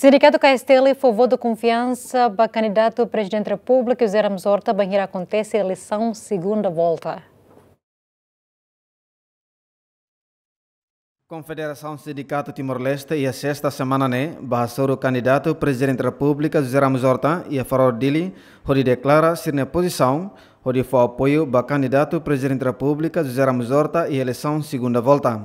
Sindicato Castelo e favor de confiança para candidato a presidente da República, José Ramos Horta, banheira a eleição segunda volta. Confederação Sindicato Timor-Leste e a sexta semana né, o candidato presidente da República José Ramos Horta e a farol dele, onde declara ser na posição, onde foi apoio para candidato presidente da República José Ramos Horta e eleição segunda volta.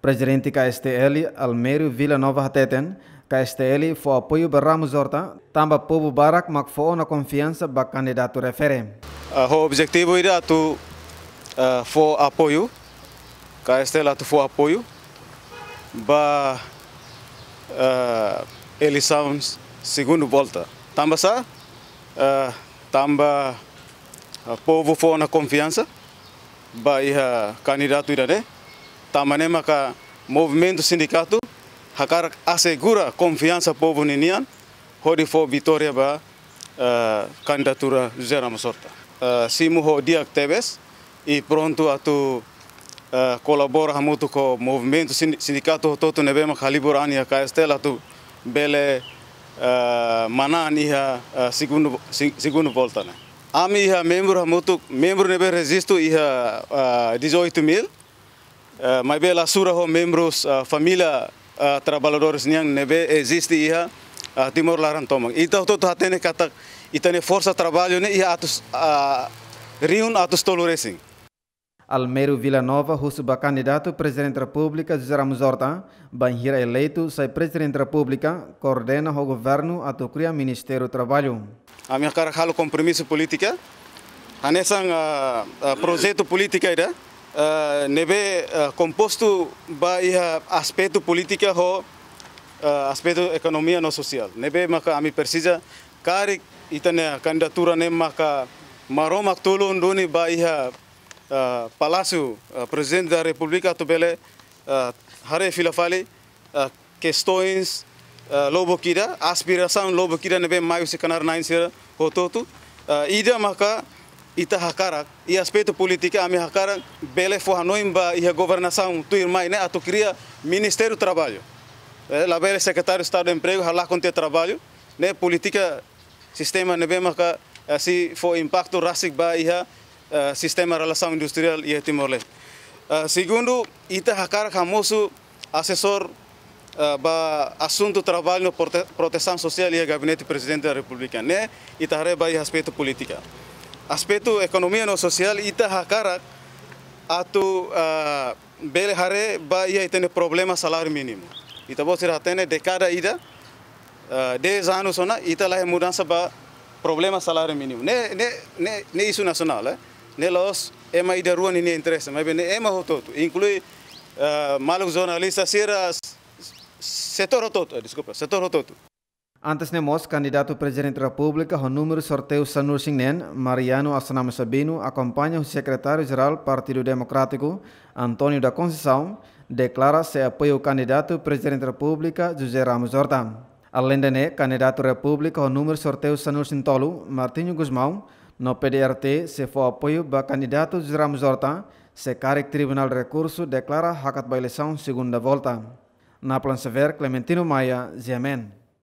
Presidente KSTL Almeiro Vila Nova Hateten, KSTL foi apoio para Ramos Horta, também povo Barak, mas foi uma confiança para candidato referem. Ah, o objetivo era tu uh, ah, apoio, KSTL tu foi apoio para a ah, eleição segunda volta. Também sa, também uh, povo foi uma confiança para uh, candidato irá, né? Também maka movimento sindicato hakar assegura confiança povo ninian hodi fo vitória ba uh, candidatura José Ramosorta. Uh, eh, simu ho diak tebes e pronto a uh, eh, colabora muito com o movimento sindicato toto nebema kalibura ani ka tu bele uh, manani ha uh, segundo segundo volta né. Ami ha membro muito membro nebe resisto iha uh, 18 mil. Uh, mas bela sura ho membros uh, família uh, trabalhadores niang nebe existe ia uh, ah, Timor Laran Então todo to hatene kata itane força trabalho ne ia atus uh, riun atus toloresing. Almero Villanova, Russuba candidato presidente da República, José Ramos Horta, banheira eleito, sai presidente da República, coordena o governo a cria Ministério do Trabalho. A minha cara o compromisso político, a nessa uh, uh, projeto político, né? nebe composto by aspecto política ho aspecto economia no social nebe maka ami persija kari itane candidatura ne maka maro maktulu nduni ba iha palasu presidente da republika to bele hare filafali questões lobo kira aspiração lobo kira nebe mai usikanar nine sir ho totu ida maka ita hakarak ia aspecto a ami hakarak bele forranoimba a governação tu irmã né ato cria ministério do trabalho é, bele secretário de estado de emprego halar com teu trabalho né política sistema nebe maka assim foi impacto rasik ba ia uh, eh, sistema relação industrial e timor leste uh, eh, segundo ita hakarak famoso assessor uh, ba assunto trabalho proteção social e gabinete presidente da república né itare ba ia aspecto político. aspecto económico no social te hakarak atu tu bele ah, va ba ia problema salario mínimo. Ita bo sira de decada ida uh, 10 anos ita la mudanza ba problema salario mínimo. Ne ne ne ne isso nacional, eh? ne los ema ida ruan ni interesse, mas bem ema hototo, inclui ah, malos malu jornalista sira setor todo, desculpa, setor todo. Antes nemos, candidato presidente da República, o número sorteio Sanur Singnen, Mariano Assanama Sabino, acompanha o secretário-geral do Partido Democrático, Antônio da Conceição, declara se apoia o candidato presidente da República, José Ramos Horta. Além de né, candidato à República, o número sorteio Sanur Sintolo, Martinho Guzmão, no PDRT, se for apoio para candidato José Ramos Horta, se cargo Tribunal de Recurso declara hakat eleição segunda volta. Na Plan Sever, Clementino Maia, Ziamen.